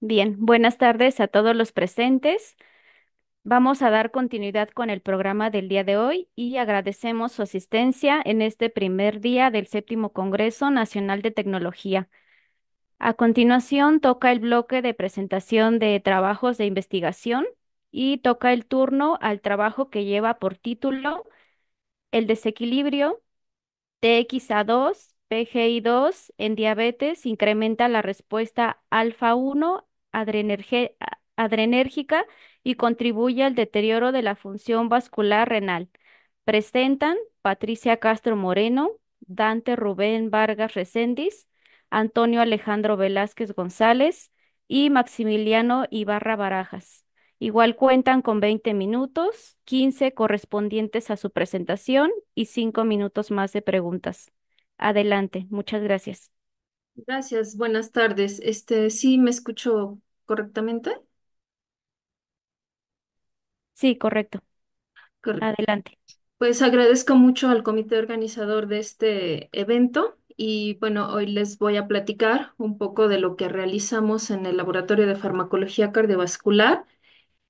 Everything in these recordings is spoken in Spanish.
Bien, buenas tardes a todos los presentes. Vamos a dar continuidad con el programa del día de hoy y agradecemos su asistencia en este primer día del séptimo Congreso Nacional de Tecnología. A continuación, toca el bloque de presentación de trabajos de investigación y toca el turno al trabajo que lleva por título El desequilibrio TXA2 PGI2 en diabetes incrementa la respuesta alfa 1 adrenérgica y contribuye al deterioro de la función vascular renal. Presentan Patricia Castro Moreno, Dante Rubén Vargas Reséndiz, Antonio Alejandro Velázquez González y Maximiliano Ibarra Barajas. Igual cuentan con 20 minutos, 15 correspondientes a su presentación y 5 minutos más de preguntas. Adelante, muchas gracias. Gracias, buenas tardes. Este, sí, me escucho correctamente. Sí, correcto. Adelante. Pues agradezco mucho al comité organizador de este evento y bueno, hoy les voy a platicar un poco de lo que realizamos en el Laboratorio de Farmacología Cardiovascular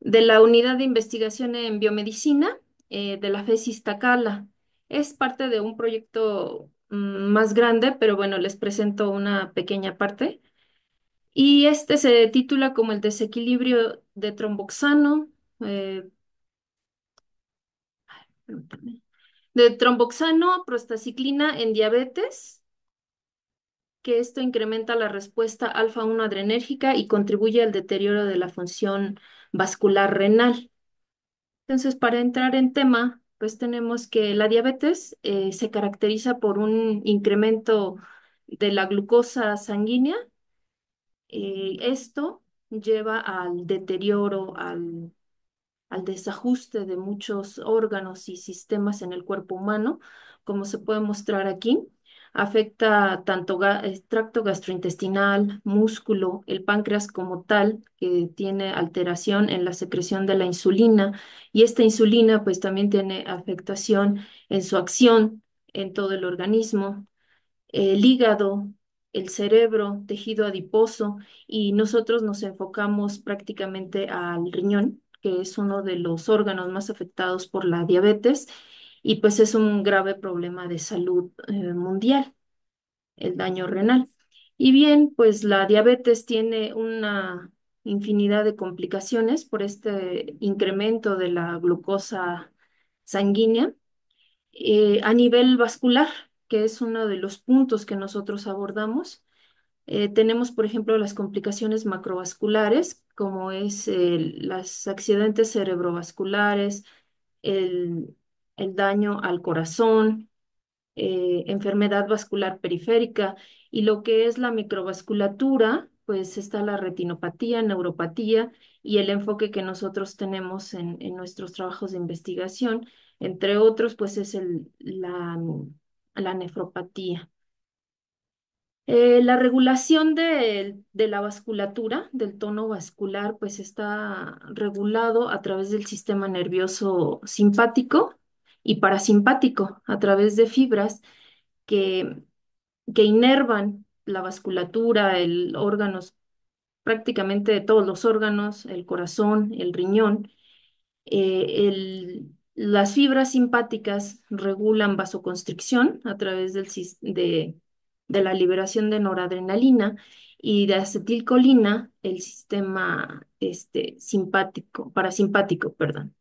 de la Unidad de Investigación en Biomedicina eh, de la FESIS-TACALA. Es parte de un proyecto Mm, más grande, pero bueno, les presento una pequeña parte. Y este se titula como el desequilibrio de tromboxano, eh, de tromboxano, prostaciclina en diabetes, que esto incrementa la respuesta alfa-1 adrenérgica y contribuye al deterioro de la función vascular renal. Entonces, para entrar en tema, pues tenemos que la diabetes eh, se caracteriza por un incremento de la glucosa sanguínea. Eh, esto lleva al deterioro, al desajuste de muchos órganos y sistemas en el cuerpo humano, como se puede mostrar aquí. Afecta tanto el tracto gastrointestinal, músculo, el páncreas como tal, que tiene alteración en la secreción de la insulina y esta insulina pues también tiene afectación en su acción en todo el organismo, el hígado, el cerebro, tejido adiposo y nosotros nos enfocamos prácticamente al riñón, que es uno de los órganos más afectados por la diabetes y pues es un grave problema de salud eh, mundial, el daño renal. Y bien, pues la diabetes tiene una infinidad de complicaciones por este incremento de la glucosa sanguínea eh, a nivel vascular, que es uno de los puntos que nosotros abordamos. Eh, tenemos, por ejemplo, las complicaciones macrovasculares, como es los accidentes cerebrovasculares, el el daño al corazón, eh, enfermedad vascular periférica y lo que es la microvasculatura, pues está la retinopatía, neuropatía y el enfoque que nosotros tenemos en, nuestros trabajos de investigación, entre otros, pues es la, nefropatía. Eh, la regulación de, la vasculatura, del tono vascular, pues está regulado a través del sistema nervioso simpático y parasimpático a través de fibras que, que inervan la vasculatura, el órganos, prácticamente todos los órganos, el corazón, el riñón. Eh, las fibras simpáticas regulan vasoconstricción a través del, de, de la liberación de noradrenalina y de acetilcolina, el sistema este, simpático, parasimpático, perdón.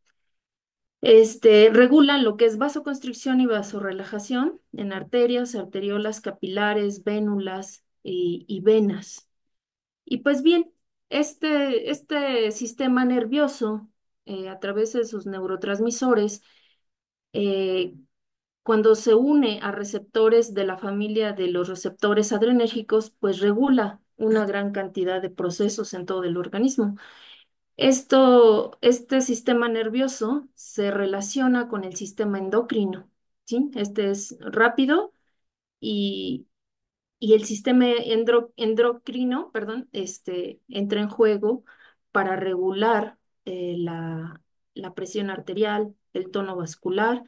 Este, regulan lo que es vasoconstricción y vasorrelajación en arterias, arteriolas, capilares, vénulas eh, y, venas. Y pues bien, este, este sistema nervioso, eh, a través de sus neurotransmisores, eh, cuando se une a receptores de la familia de los receptores adrenérgicos, pues regula una gran cantidad de procesos en todo el organismo. Esto, este sistema nervioso se relaciona con el sistema endocrino, ¿sí? Este es rápido y, el sistema endocrino, perdón, este, entra en juego para regular eh, la, la presión arterial, el tono vascular,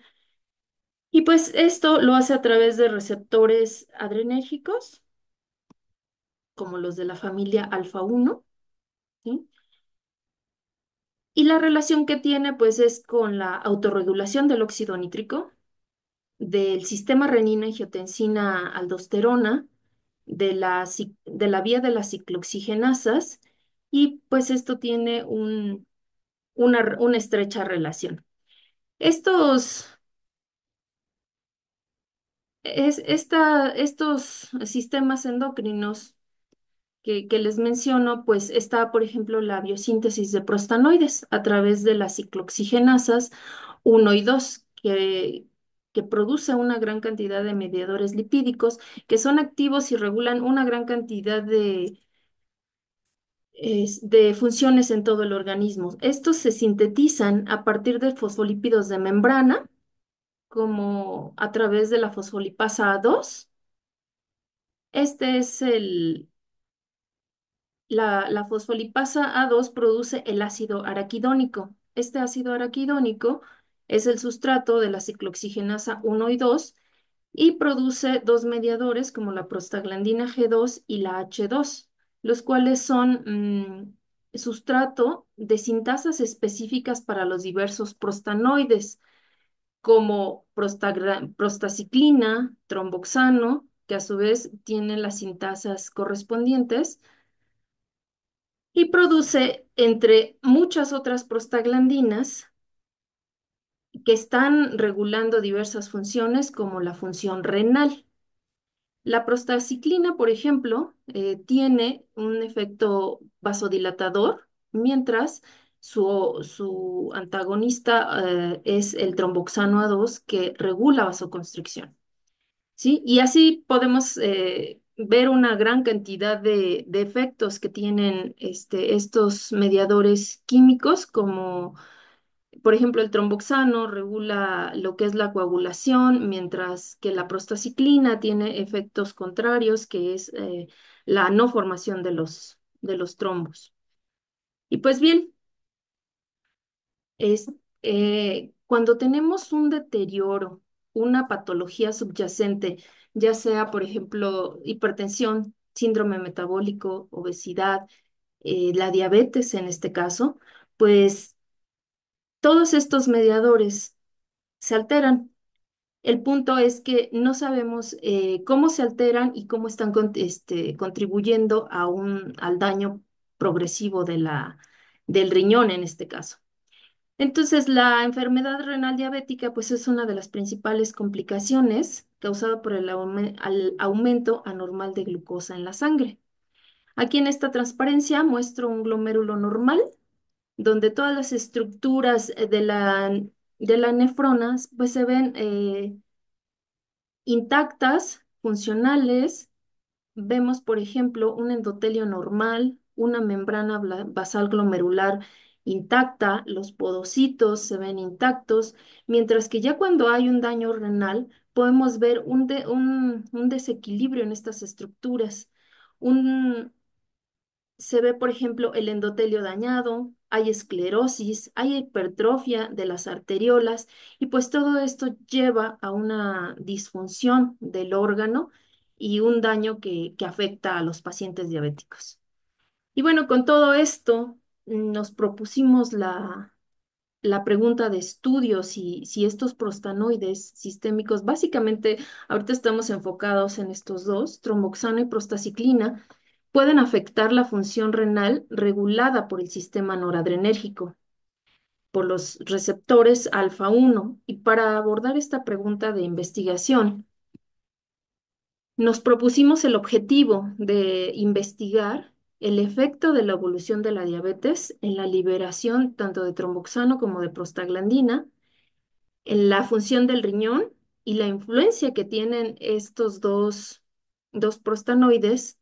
y pues esto lo hace a través de receptores adrenérgicos, como los de la familia alfa 1, ¿sí? Y la relación que tiene pues es con la autorregulación del óxido nítrico, del sistema renina-angiotensina-aldosterona, de la, de la vía de las cicloxigenasas, y pues esto tiene un, una, estrecha relación. Estos, es, esta, estos sistemas endocrinos que, les menciono, pues está, por ejemplo, la biosíntesis de prostanoides a través de las ciclooxigenasas 1 y 2, que, que produce una gran cantidad de mediadores lipídicos que son activos y regulan una gran cantidad de, de funciones en todo el organismo. Estos se sintetizan a partir de fosfolípidos de membrana, como a través de la fosfolipasa A2. Este es el, la, fosfolipasa A2 produce el ácido araquidónico. Este ácido araquidónico es el sustrato de la ciclooxigenasa 1 y 2 y produce dos mediadores como la prostaglandina G2 y la H2, los cuales son mm, sustrato de sintasas específicas para los diversos prostanoides, como prostaciclina, tromboxano, que a su vez tienen las sintasas correspondientes, y produce, entre muchas otras prostaglandinas, que están regulando diversas funciones como la función renal. La prostaciclina, por ejemplo, eh, tiene un efecto vasodilatador, mientras su, su antagonista eh, es el tromboxano A2 que regula vasoconstricción. ¿Sí? Y así podemos eh, ver una gran cantidad de, efectos que tienen este, estos mediadores químicos, como por ejemplo el tromboxano regula lo que es la coagulación, mientras que la prostaciclina tiene efectos contrarios, que es eh, la no formación de los, de los trombos. Y pues bien, es, eh, cuando tenemos un deterioro, una patología subyacente, ya sea, por ejemplo, hipertensión, síndrome metabólico, obesidad, eh, la diabetes en este caso, pues todos estos mediadores se alteran. El punto es que no sabemos eh, cómo se alteran y cómo están este, contribuyendo a un, al daño progresivo de la, del riñón en este caso. Entonces, la enfermedad renal diabética pues es una de las principales complicaciones causada por el, aumento anormal de glucosa en la sangre. Aquí en esta transparencia muestro un glomérulo normal, donde todas las estructuras eh, de la, de nefrona pues, se ven eh, intactas, funcionales. Vemos, por ejemplo, un endotelio normal, una membrana basal glomerular intacta, los podocitos se ven intactos, mientras que ya cuando hay un daño renal, podemos ver un, un desequilibrio en estas estructuras. Un, se ve, por ejemplo, el endotelio dañado, hay esclerosis, hay hipertrofia de las arteriolas y pues todo esto lleva a una disfunción del órgano y un daño que, que afecta a los pacientes diabéticos. Y bueno, con todo esto nos propusimos la, la pregunta de estudio, si, si estos prostanoides sistémicos, básicamente ahorita estamos enfocados en estos dos, tromboxano y prostaciclina, pueden afectar la función renal regulada por el sistema noradrenérgico, por los receptores alfa-1. Y para abordar esta pregunta de investigación, nos propusimos el objetivo de investigar el efecto de la evolución de la diabetes en la liberación tanto de tromboxano como de prostaglandina, en la función del riñón y la influencia que tienen estos dos, dos prostanoides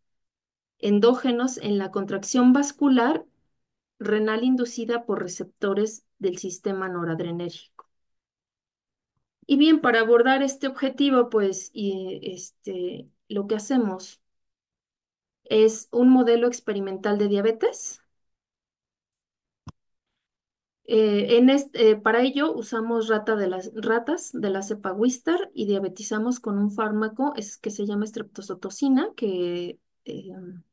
endógenos en la contracción vascular renal inducida por receptores del sistema noradrenérgico. Y bien, para abordar este objetivo, pues este, lo que hacemos es un modelo experimental de diabetes. Eh, en eh, para ello usamos rata de las, ratas de la cepa Wistar y diabetizamos con un fármaco que se llama streptozotocina que, em,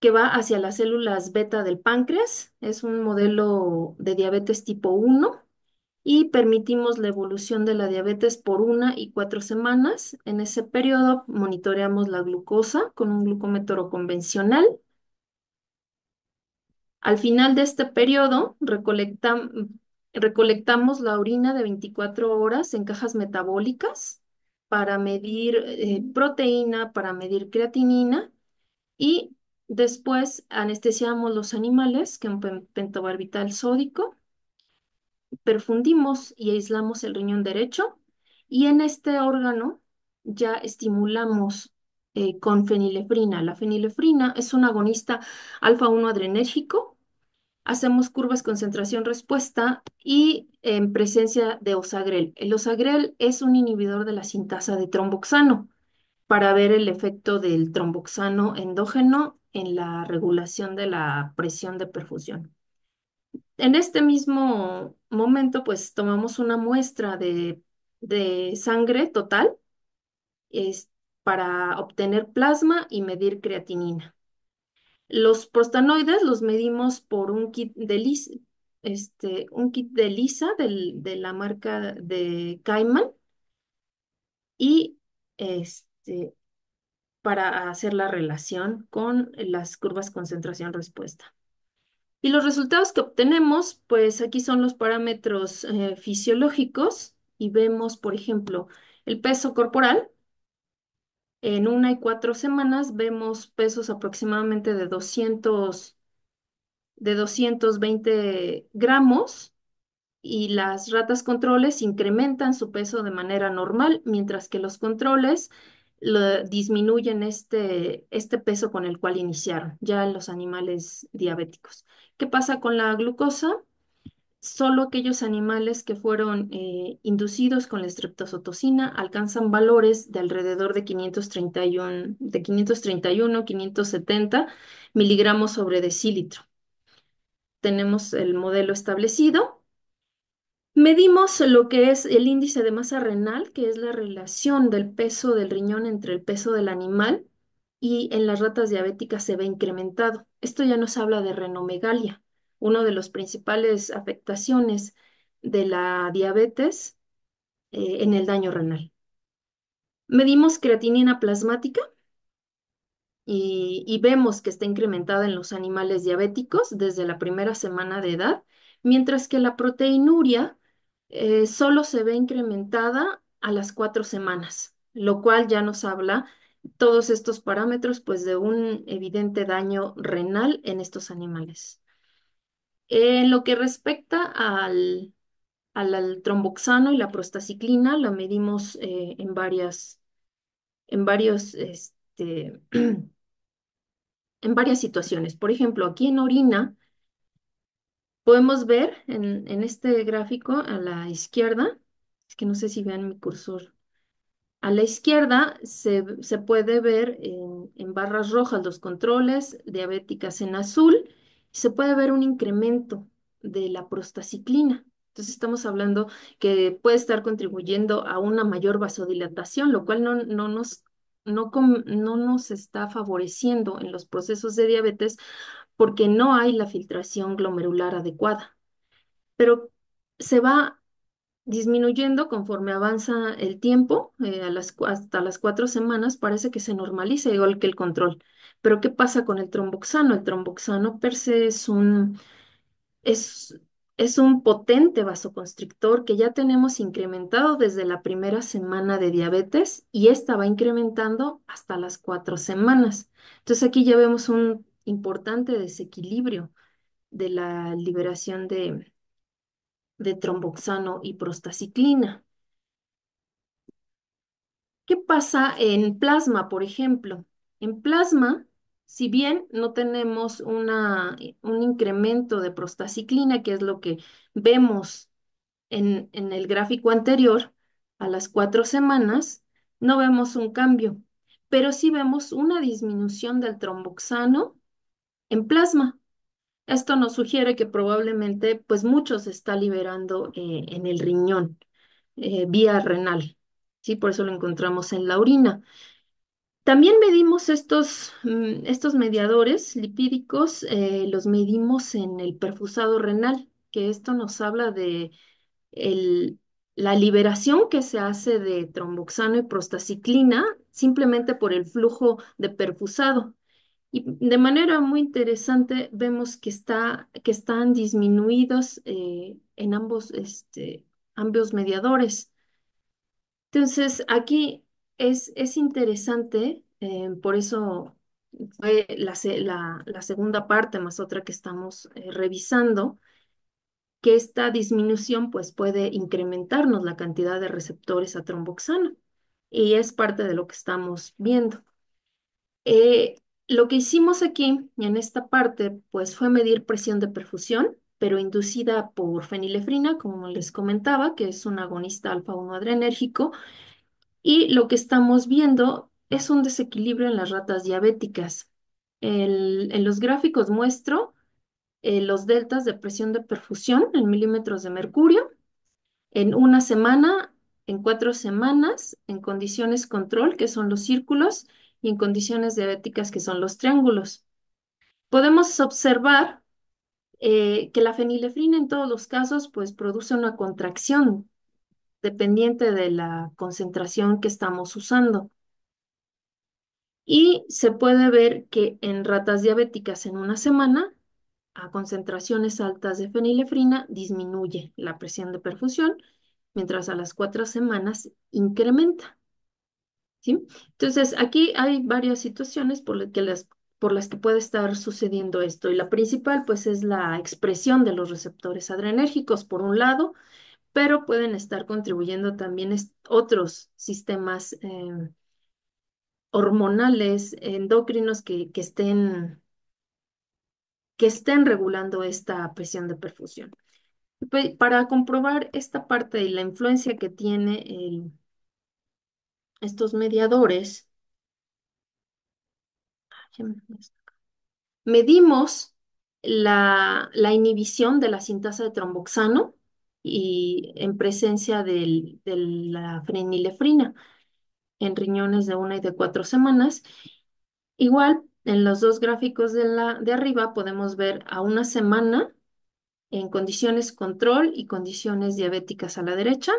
que va hacia las células beta del páncreas. Es un modelo de diabetes tipo 1 y permitimos la evolución de la diabetes por una y cuatro semanas. En ese periodo monitoreamos la glucosa con un glucómetro convencional. Al final de este periodo recolectamos la orina de 24 horas en cajas metabólicas para medir eh, proteína, para medir creatinina y después anestesiamos los animales con pentobarbital sódico perfundimos y aislamos el riñón derecho y en este órgano ya estimulamos eh, con fenilefrina. La fenilefrina es un agonista alfa-1 adrenérgico. Hacemos curvas concentración-respuesta y en presencia de osagrel. El osagrel es un inhibidor de la sintasa de tromboxano para ver el efecto del tromboxano endógeno en la regulación de la presión de perfusión. En este mismo momento, pues tomamos una muestra de, sangre total para obtener plasma y medir creatinina. Los prostanoides los medimos por un kit de lisa, este, un kit de lisa de la marca de Cayman y este, para hacer la relación con las curvas concentración-respuesta. Y los resultados que obtenemos, pues aquí son los parámetros eh, fisiológicos y vemos, por ejemplo, el peso corporal. En una y cuatro semanas vemos pesos aproximadamente de 200, de 220 gramos y las ratas controles incrementan su peso de manera normal, mientras que los controles disminuyen este, este peso con el cual iniciaron, ya los animales diabéticos. ¿Qué pasa con la glucosa? Solo aquellos animales que fueron eh, inducidos con la streptozotocina alcanzan valores de alrededor de 531, de 531 570 miligramos sobre decilitro. Tenemos el modelo establecido Medimos lo que es el índice de masa renal, que es la relación del peso del riñón entre el peso del animal, y en las ratas diabéticas se ve incrementado. Esto ya nos habla de renomegalia, una de las principales afectaciones de la diabetes eh, en el daño renal. Medimos creatinina plasmática y, y vemos que está incrementada en los animales diabéticos desde la primera semana de edad, mientras que la proteinuria eh, solo se ve incrementada a las cuatro semanas, lo cual ya nos habla todos estos parámetros pues de un evidente daño renal en estos animales. En lo que respecta al, tromboxano y la prostaciclina, la medimos eh, en varias, en varios, este, en varias situaciones. Por ejemplo, aquí en orina Podemos ver en, este gráfico a la izquierda, es que no sé si vean mi cursor, a la izquierda se, se puede ver en, en, barras rojas los controles diabéticas en azul, y se puede ver un incremento de la prostaciclina. Entonces estamos hablando que puede estar contribuyendo a una mayor vasodilatación, lo cual no, no nos, no, no nos está favoreciendo en los procesos de diabetes porque no hay la filtración glomerular adecuada. Pero se va disminuyendo conforme avanza el tiempo, eh, a las, hasta las cuatro semanas parece que se normaliza igual que el control. Pero ¿qué pasa con el tromboxano? El tromboxano per se es un, es, es un potente vasoconstrictor que ya tenemos incrementado desde la primera semana de diabetes y esta va incrementando hasta las cuatro semanas. Entonces aquí ya vemos un importante desequilibrio de la liberación de, de tromboxano y prostaciclina. ¿Qué pasa en plasma, por ejemplo? En plasma, si bien no tenemos una, un incremento de prostaciclina, que es lo que vemos en, en el gráfico anterior, a las cuatro semanas, no vemos un cambio, pero sí vemos una disminución del tromboxano en plasma. Esto nos sugiere que probablemente pues mucho se está liberando eh, en el riñón, eh, vía renal, ¿sí? Por eso lo encontramos en la orina. También medimos estos, mm, estos mediadores lipídicos, eh, los medimos en el perfusado renal, que esto nos habla de la liberación que se hace de tromboxano y prostaciclina simplemente por el flujo de perfusado. Y de manera muy interesante vemos que, está, que están disminuidos eh, en ambos, este, ambos mediadores. Entonces, aquí es, es interesante, eh, por eso fue la, segunda parte más otra que estamos eh, revisando, que esta disminución pues, puede incrementarnos la cantidad de receptores a tromboxana y es parte de lo que estamos viendo. Lo que hicimos aquí, en esta parte, pues fue medir presión de perfusión, pero inducida por fenilefrina, como les comentaba, que es un agonista alfa-1 adrenérgico, y lo que estamos viendo es un desequilibrio en las ratas diabéticas. en los gráficos muestro eh, los deltas de presión de perfusión en milímetros de mercurio en una semana, en cuatro semanas, en condiciones control, que son los círculos, y en condiciones diabéticas que son los triángulos. Podemos observar eh, que la fenilefrina en todos los casos pues produce una contracción dependiente de la concentración que estamos usando. Y se puede ver que en ratas diabéticas en una semana, a concentraciones altas de fenilefrina, disminuye la presión de perfusión, mientras a las cuatro semanas incrementa. Entonces, aquí hay varias situaciones por las que por las que puede estar sucediendo esto. Y la principal, pues, es la expresión de los receptores adrenérgicos, por un lado, pero pueden estar contribuyendo también otros sistemas eh, hormonales, endocrinos que, que, estén, que estén regulando esta presión de perfusión. Para comprobar esta parte y la influencia que tiene el, estos mediadores, medimos la, inhibición de la sintasa de tromboxano y en presencia de la frenilefrina en riñones de una y de cuatro semanas. Igual, en los dos gráficos de, la, de arriba podemos ver a una semana en condiciones control y condiciones diabéticas a la derecha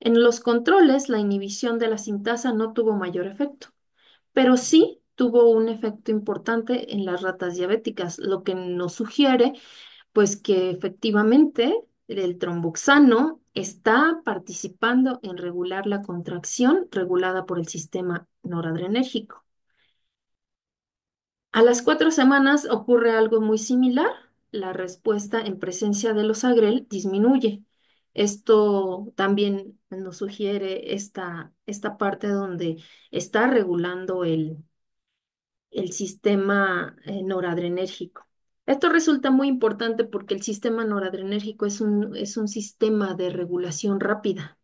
en los controles, la inhibición de la sintasa no tuvo mayor efecto, pero sí tuvo un efecto importante en las ratas diabéticas, lo que nos sugiere pues que efectivamente el tromboxano está participando en regular la contracción regulada por el sistema noradrenérgico. A las cuatro semanas ocurre algo muy similar, la respuesta en presencia de los agrel disminuye, esto también nos sugiere esta, esta parte donde está regulando el, sistema eh, noradrenérgico. Esto resulta muy importante porque el sistema noradrenérgico es un, es un sistema de regulación rápida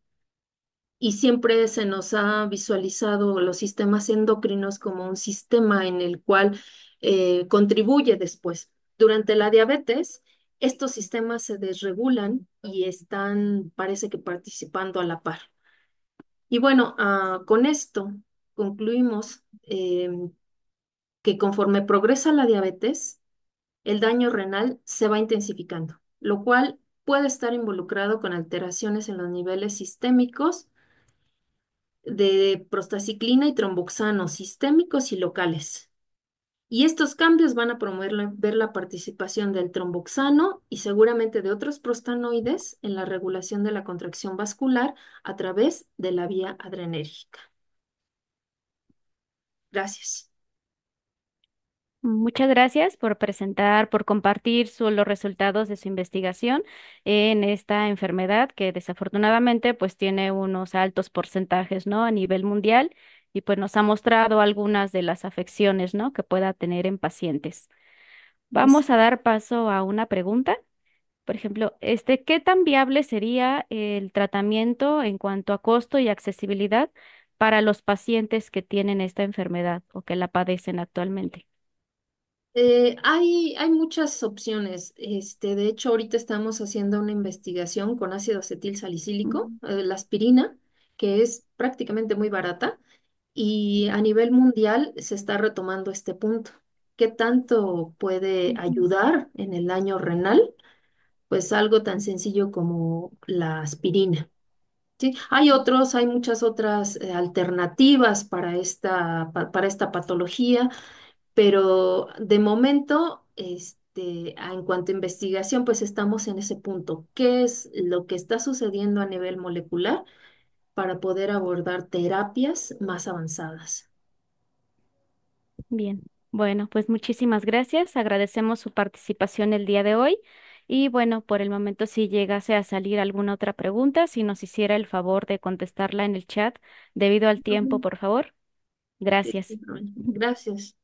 y siempre se nos ha visualizado los sistemas endocrinos como un sistema en el cual eh, contribuye después. Durante la diabetes, estos sistemas se desregulan y están, parece que participando a la par. Y bueno, ah, con esto concluimos eh, que conforme progresa la diabetes, el daño renal se va intensificando, lo cual puede estar involucrado con alteraciones en los niveles sistémicos de prostaciclina y tromboxano, sistémicos y locales, y estos cambios van a promover la, ver la participación del tromboxano y seguramente de otros prostanoides en la regulación de la contracción vascular a través de la vía adrenérgica. Gracias. Muchas gracias por presentar, por compartir los resultados de su investigación en esta enfermedad que desafortunadamente pues tiene unos altos porcentajes, ¿no? A nivel mundial y pues nos ha mostrado algunas de las afecciones, ¿no? que pueda tener en pacientes. Vamos a dar paso a una pregunta. Por ejemplo, este, ¿qué tan viable sería el tratamiento en cuanto a costo y accesibilidad para los pacientes que tienen esta enfermedad o que la padecen actualmente? Eh, hay, hay muchas opciones. Este, de hecho, ahorita estamos haciendo una investigación con ácido acetil salicílico, eh, la aspirina, que es prácticamente muy barata, y a nivel mundial se está retomando este punto. ¿Qué tanto puede ayudar en el daño renal? Pues algo tan sencillo como la aspirina. ¿sí? Hay otros, hay muchas otras eh, alternativas para esta, para esta patología, pero de momento, este, en cuanto a investigación, pues estamos en ese punto. ¿Qué es lo que está sucediendo a nivel molecular? para poder abordar terapias más avanzadas. Bien, bueno, pues muchísimas gracias. Agradecemos su participación el día de hoy. Y bueno, por el momento, si llegase a salir alguna otra pregunta, si nos hiciera el favor de contestarla en el chat debido al tiempo, por favor. Gracias. Gracias.